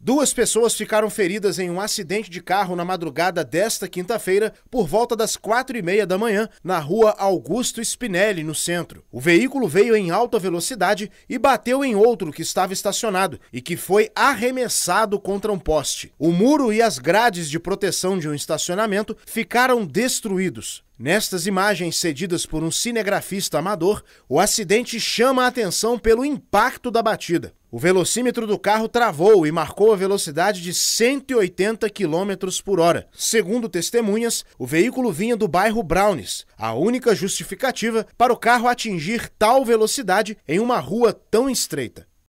Duas pessoas ficaram feridas em um acidente de carro na madrugada desta quinta-feira, por volta das quatro e meia da manhã, na rua Augusto Spinelli, no centro. O veículo veio em alta velocidade e bateu em outro que estava estacionado e que foi arremessado contra um poste. O muro e as grades de proteção de um estacionamento ficaram destruídos. Nestas imagens cedidas por um cinegrafista amador, o acidente chama a atenção pelo impacto da batida. O velocímetro do carro travou e marcou a velocidade de 180 km por hora. Segundo testemunhas, o veículo vinha do bairro Brownies, a única justificativa para o carro atingir tal velocidade em uma rua tão estreita.